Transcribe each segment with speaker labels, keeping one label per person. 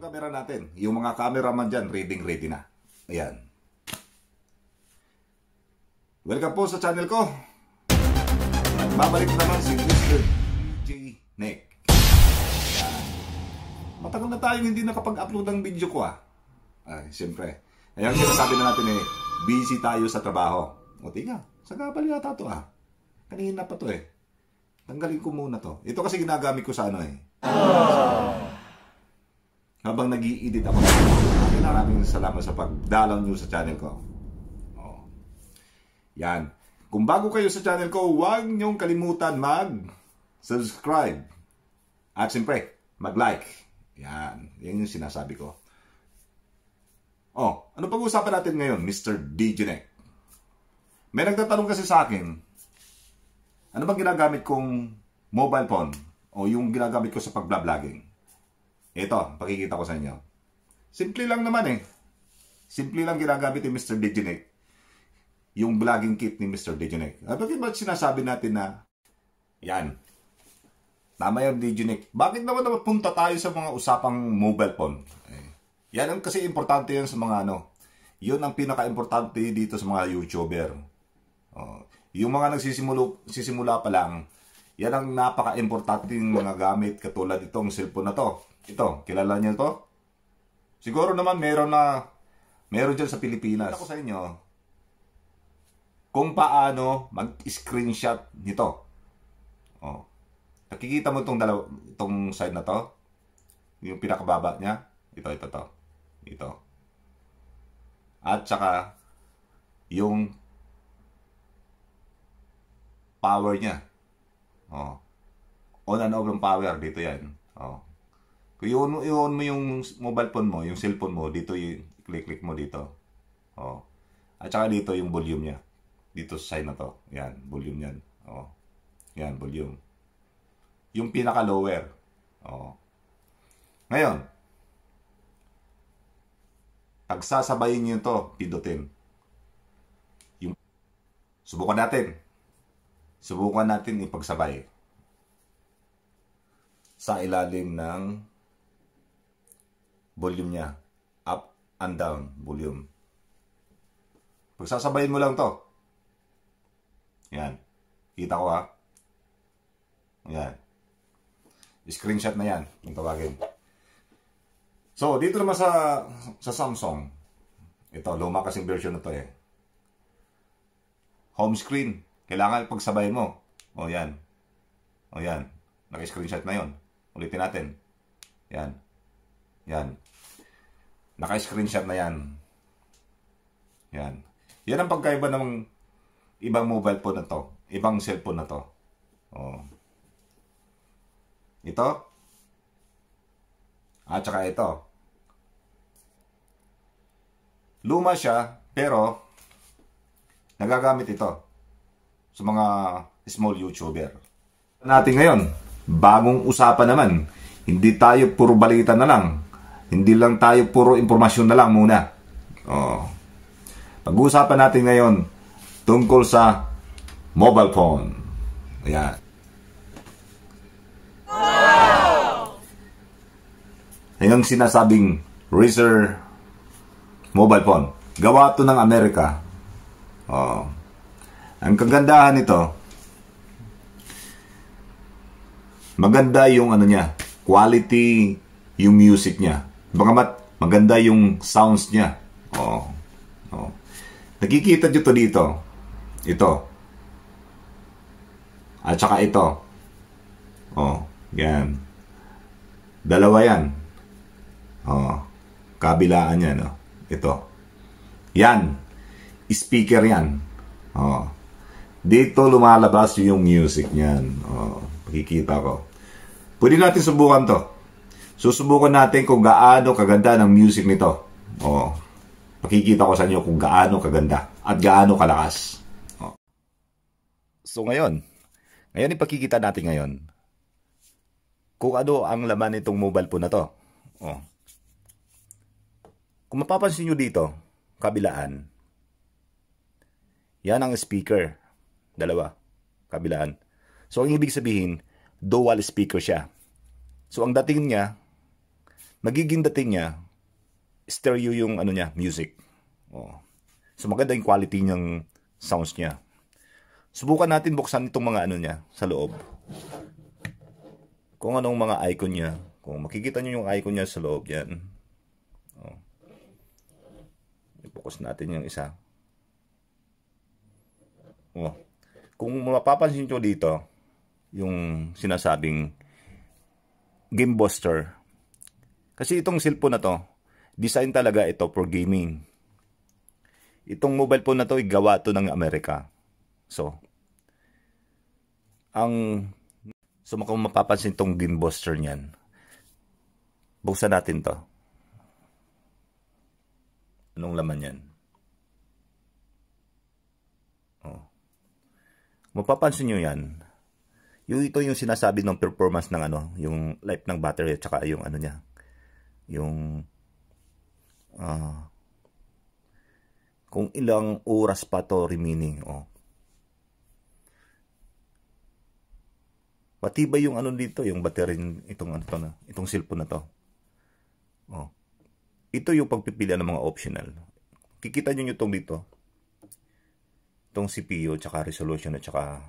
Speaker 1: yung camera natin. Yung mga cameraman dyan, reading ready na. Ayan. Welcome po sa channel ko. Babalik naman si Mr. DJ Nick. Ayan. Matagal na tayong hindi nakapag-upload ng video ko ah. Ay, siyempre. Ayan, sinasabi na natin eh, busy tayo sa trabaho. O tiga, sa gabal yata to ah. Kanina pa to eh. Tanggalin ko muna to. Ito kasi ginagamit ko sa ano eh. Aww. Oh habang nag edit ako. Maraming salamat sa pagdalaw nyo sa channel ko. Oh. Yan. Kung bago kayo sa channel ko, huwag nyong kalimutan mag-subscribe. At siyempre, mag-like. Yan. Yan yung sinasabi ko. Oh, ano pag-uusapan natin ngayon, Mr. Diginek? May nagtatanong kasi sa akin, ano bang ginagamit kong mobile phone o yung ginagamit ko sa pag-vlogging? Ito, pakikita ko sa inyo. Simple lang naman eh. Simple lang ginagamit ni Mr. Diginek yung vlogging kit ni Mr. Diginek. At bakit ba sinasabi natin na yan, tama yung Diginek. Bakit naman naman punta tayo sa mga usapang mobile phone? Eh, yan ang kasi importante yan sa mga ano. Yun ang pinaka-importante dito sa mga YouTuber. Oh, yung mga nagsisimula sisimula pa lang, yan ang napaka-importante mga gamit katulad itong cellphone na to. Ito, kilala niyo to? Siguro naman meron na meron dyan sa Pilipinas. Ako sa inyo kung paano mag-screenshot nito. Oh. Nakikita mo itong, dalawa, itong side na to? Yung pinakababa niya? Ito, ito, to. Ito. At saka, yung power niya. Oh. On and off ng power. Dito yan. Oh i-on, i-on mo yung mobile phone mo, yung cellphone mo, dito yung click-click mo dito. Oh. At saka dito yung volume niya. Dito sa side na to. Yan, volume yan. Oh. Yan, volume. Yung pinaka lower. Oh. Ngayon, pagsasabayin niyo to, pindutin. Yung subukan natin. Subukan natin ipagsabay sa ilalim ng volume niya. Up and down volume. Pagsasabayin mo lang to. Yan. Kita ko ha. Yan. Screenshot na yan. Kung tawagin. So, dito naman sa, sa Samsung. Ito, luma kasing version na to eh. Home screen. Kailangan pagsabay mo. O yan. O yan. Naka-screenshot na yon. Ulitin natin. Yan. Yan. Naka-screenshot na yan. Yan. Yan ang pagkaiba ng ibang mobile phone na to. Ibang cellphone na to. Oh. Ito. At saka ito. Luma siya, pero nagagamit ito sa mga small YouTuber. Natin ngayon, bagong usapan naman. Hindi tayo puro balita na lang. Hindi lang tayo puro impormasyon na lang muna. Oh. Pag-uusapan natin ngayon tungkol sa mobile phone. Ayan. Ayan sinasabing Razer mobile phone. Gawa ito ng Amerika. Oh. Ang kagandahan nito, maganda yung ano niya, quality yung music niya. Baka mat, maganda yung sounds niya. Oo. Oh, oh. Nakikita nyo to dito. Ito. At saka ito. Oh, yan. Dalawa yan. Oh, kabilaan yan. No? Ito. Yan. Speaker yan. Oh. Dito lumalabas yung music niyan. Oh, makikita ko. Pwede natin subukan to. Susubukan natin kung gaano kaganda ng music nito. Oh. Pakikita ko sa inyo kung gaano kaganda at gaano kalakas. Oh. So ngayon, ngayon ipakikita natin ngayon kung ano ang laman nitong mobile phone na to. Oh. Kung mapapansin nyo dito, kabilaan, yan ang speaker. Dalawa, kabilaan. So ang ibig sabihin, dual speaker siya. So ang dating niya, magiging dating niya, stereo yung ano niya, music. Oh. So maganda yung quality ng sounds niya. Subukan natin buksan itong mga ano niya sa loob. Kung anong mga icon niya. Kung makikita niyo yung icon niya sa loob yan. Oh. I-focus natin yung isa. Oh. Kung mapapansin nyo dito, yung sinasabing Game Buster kasi itong cellphone na to, design talaga ito for gaming. Itong mobile phone na to, gawa to ng Amerika. So, ang, so kung mapapansin tong booster niyan, buksan natin to. Anong laman niyan? Oh. Mapapansin nyo yan. Yung ito yung sinasabi ng performance ng ano, yung life ng battery at saka yung ano niya, yung uh, kung ilang oras pa to remaining. Oh. Matibay yung ano dito, yung battery itong ano to na, itong cellphone na to. Oh. Ito yung pagpipili ng mga optional. Kikita niyo itong dito. Itong CPU, tsaka resolution, at saka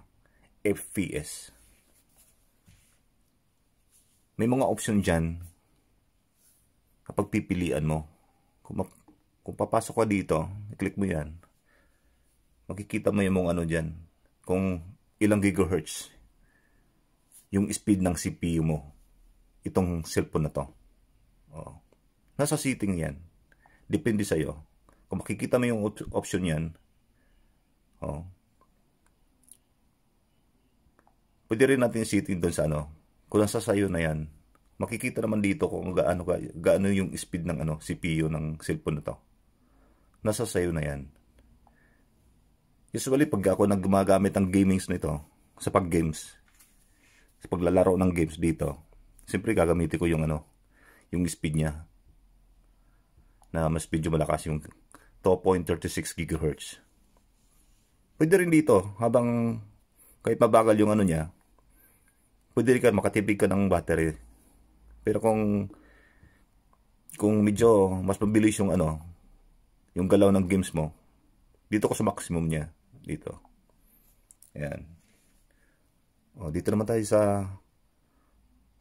Speaker 1: FPS. May mga option diyan kapag pipilian mo, kung, kung papasok ka dito, i-click mo yan, makikita mo yung mong ano dyan, kung ilang gigahertz yung speed ng CPU mo, itong cellphone na to. Oh. Nasa setting yan. Depende sa'yo. Kung makikita mo yung op option yan, oh. pwede rin natin setting doon sa ano, kung nasa sayo na yan, makikita naman dito kung gaano, gaano yung speed ng ano, CPU ng cellphone na to. Nasa sayo na yan. Usually, pag ako nang gumagamit ng gamings nito, sa pag-games, sa paglalaro ng games dito, siyempre gagamitin ko yung ano, yung speed niya. Na mas medyo malakas yung 2.36 GHz. Pwede rin dito, habang kahit mabagal yung ano niya, pwede rin ka makatipid ka ng battery pero kung kung medyo mas mabilis yung ano, yung galaw ng games mo, dito ko sa maximum niya. Dito. Ayan. Oh, dito naman tayo sa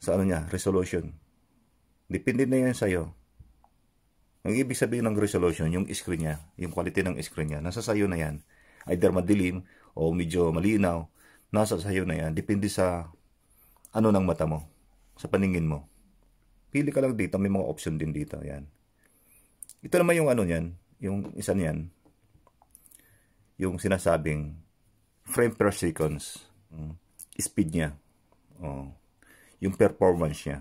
Speaker 1: sa ano niya, resolution. Depende na yan sa sa'yo. Ang ibig sabihin ng resolution, yung screen niya, yung quality ng screen niya, nasa sa'yo na yan. Either madilim o medyo malinaw, nasa sa'yo na yan. Depende sa ano ng mata mo, sa paningin mo. Pili ka lang dito, may mga option din dito, yan. Ito naman yung ano niyan, yung isa niyan, yung sinasabing frame per seconds, mm, speed niya, oh, yung performance niya.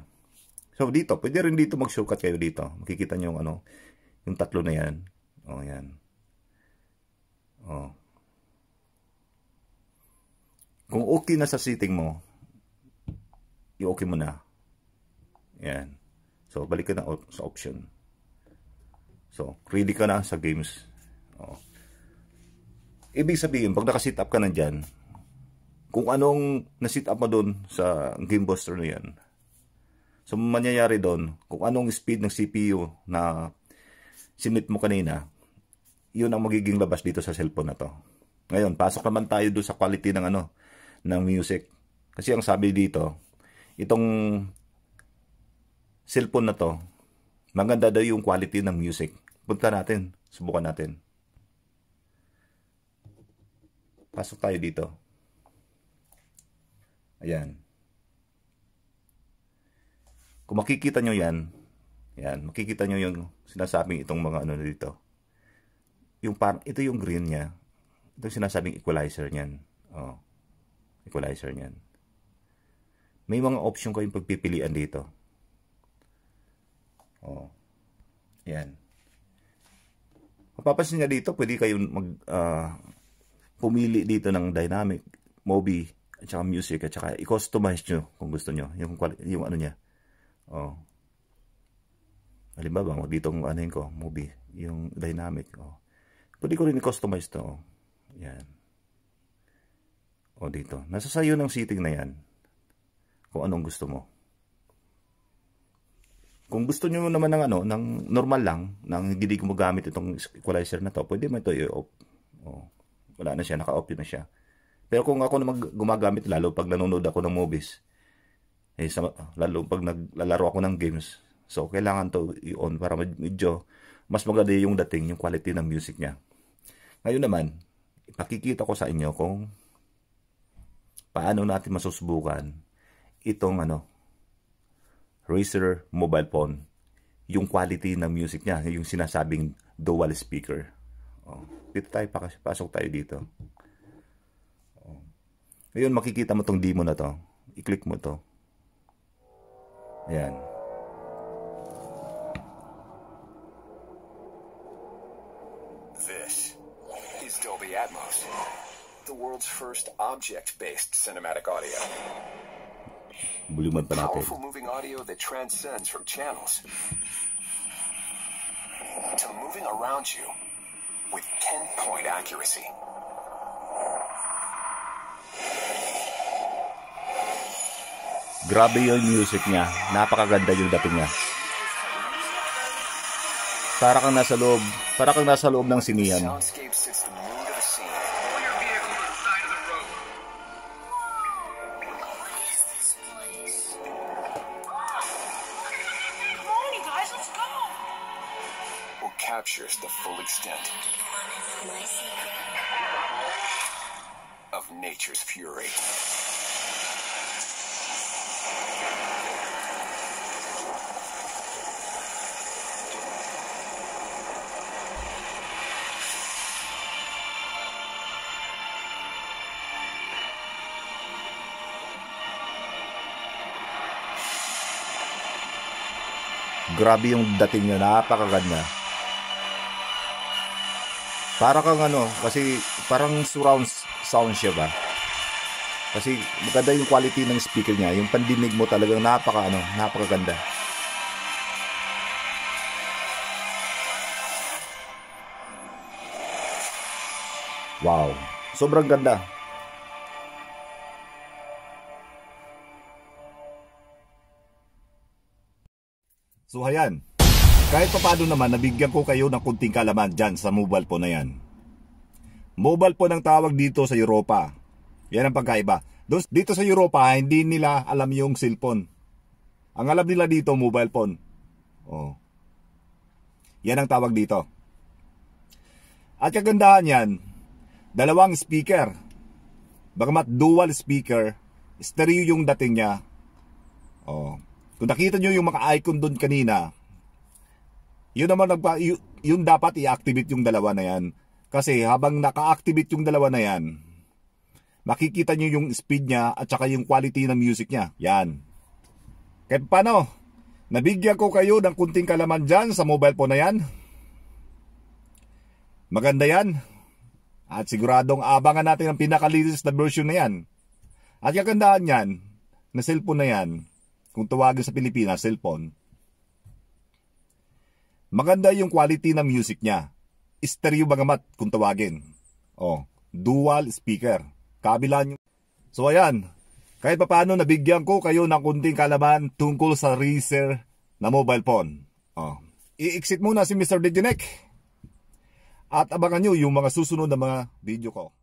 Speaker 1: So dito, pwede rin dito mag-shortcut kayo dito. Makikita niyo yung ano, yung tatlo na yan. Oh, yan. Oh. Kung okay na sa setting mo, i-okay mo na. Yan. So, balik ka na sa option. So, ready ka na sa games. O. Ibig sabihin, pag nakasit up ka na dyan, kung anong nasit up mo doon sa game booster na yan, so mangyayari doon, kung anong speed ng CPU na sinit mo kanina, yun ang magiging labas dito sa cellphone na to. Ngayon, pasok naman tayo doon sa quality ng ano, ng music. Kasi ang sabi dito, itong cellphone na to, maganda daw yung quality ng music. Punta natin. Subukan natin. Pasok tayo dito. Ayan. Kung makikita nyo yan, yan, makikita nyo yung sinasabing itong mga ano dito. Yung par ito yung green niya. Ito yung sinasabing equalizer niyan. Oh. Equalizer niyan. May mga option kayong pagpipilian dito Oh. Yan. Mapapansin nga dito, pwede kayong mag uh, pumili dito ng dynamic, Mobi, at saka music, at saka i-customize nyo kung gusto nyo. Yung, yung ano niya. Oh. Halimbawa, mag dito ang ano ko, Mobi, yung dynamic. Oh. Pwede ko rin i-customize to. Oh. Yan. oh dito. Nasa sayo ng setting na yan. Kung anong gusto mo. Kung gusto niyo naman ng ano, ng normal lang, nang hindi magamit itong equalizer na to, pwede mo ito i-off. Oh, wala na siya, naka-off na siya. Pero kung ako mag gumagamit, lalo pag nanonood ako ng movies, eh, sa, lalo pag naglalaro ako ng games, so kailangan to i-on para medyo mas maganda yung dating, yung quality ng music niya. Ngayon naman, ipakikita ko sa inyo kung paano natin masusubukan itong ano, Razer mobile phone, yung quality ng music niya, yung sinasabing dual speaker. Oh. Dito tayo, pasok tayo dito. Oh. Ngayon, makikita mo tong demo na to. I-click mo to. Ayan. This is Dolby Atmos, the world's first object-based cinematic audio. Buliman pa natin. Powerful moving audio that transcends from channels to moving around you with 10-point accuracy. Grabe yung music niya. Napakaganda yung dating niya. Para kang nasa loob, para kang nasa loob ng sinihan. captures the full extent of nature's fury. Grabe yung dating niya, napakaganda. Para kang ano, kasi parang surround sound siya ba? Kasi maganda yung quality ng speaker niya. Yung pandinig mo talagang napaka ano, napakaganda. Wow. Sobrang ganda. So, ayan. Kahit papano naman, nabigyan ko kayo ng kunting kalaman dyan sa mobile phone na yan. Mobile phone ang tawag dito sa Europa. Yan ang pagkaiba. Dito sa Europa, hindi nila alam yung cellphone. Ang alam nila dito, mobile phone. Oh. Yan ang tawag dito. At kagandahan yan, dalawang speaker. Bagamat dual speaker, stereo yung dating niya. Oh. Kung nakita nyo yung mga icon doon kanina, yun naman nagpa, yung dapat i-activate yung dalawa na yan. Kasi habang naka-activate yung dalawa na yan, makikita nyo yung speed niya at saka yung quality ng music niya. Yan. Kahit paano, nabigyan ko kayo ng kunting kalaman dyan sa mobile phone na yan. Maganda yan. At siguradong abangan natin ang pinakalinis na version na yan. At kagandahan yan, na cellphone na yan, kung tawagin sa Pilipinas, cellphone, Maganda yung quality ng music niya. Stereo bagamat kung tawagin. Oh, dual speaker. Kabila niyo. So ayan, kahit paano nabigyan ko kayo ng kunting kalaman tungkol sa Razer na mobile phone. Oh. I-exit muna si Mr. Diginek. At abangan nyo yung mga susunod na mga video ko.